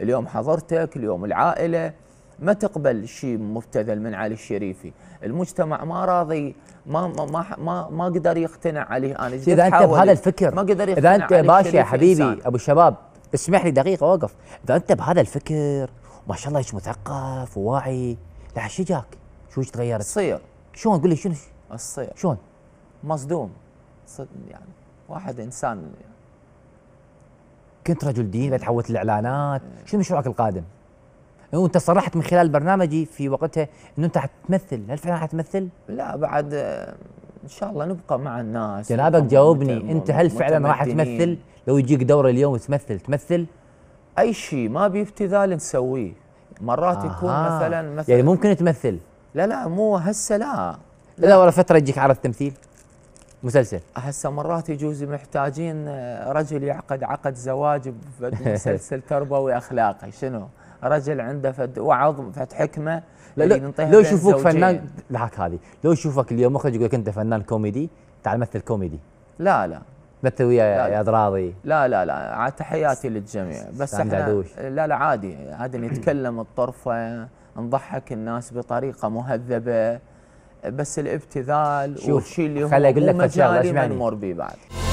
اليوم حضرتك اليوم العائله ما تقبل شيء مبتذل من علي الشريفي المجتمع ما راضي ما ما ما ما, ما قدر يقتنع عليه انا اذا انت بهذا الفكر ما قدر يقتنع اذا انت باشا حبيبي إنسان. ابو الشباب اسمح لي دقيقه اوقف اذا انت بهذا الفكر ما شاء الله ايش مثقف وواعي لا شو جاك؟ شو ايش تغيرت؟ صير شلون قول لي شنو؟ الصير شلون؟ مصدوم صد يعني واحد انسان كنت رجل دين بعد تحولت الاعلانات شنو مشروعك القادم؟ وانت صرحت من خلال برنامجي في وقتها انه انت حتمثل هل فعلا حتمثل؟ لا بعد آه، ان شاء الله نبقى مع الناس جنابك جاوبني انت هل فعلا راح تمثل؟ لو يجيك دوره اليوم تمثل تمثل؟ اي شيء ما بيبتذال نسويه مرات آه يكون مثلا مثلا يعني ممكن تمثل لا لا مو هسه لا لا, لا ولا فتره يجيك عرض تمثيل مسلسل هسه مرات يجوز محتاجين آه، رجل يعقد عقد زواج بمسلسل تربوي اخلاقي شنو؟ رجل عنده فد وعظ فد حكمه لا لا لو يشوفوك فنان لحق هذه لو يشوفك اليوم مخرج يقول لك انت فنان كوميدي تعال مثل كوميدي لا لا مثل ويا يا اضراضي لا لا لا تحياتي للجميع بس احنا لا لا عادي عادي نتكلم الطرفه نضحك الناس بطريقه مهذبه بس الابتذال والشيء اللي هو خليني اقول لك مجالي ما نمر بعد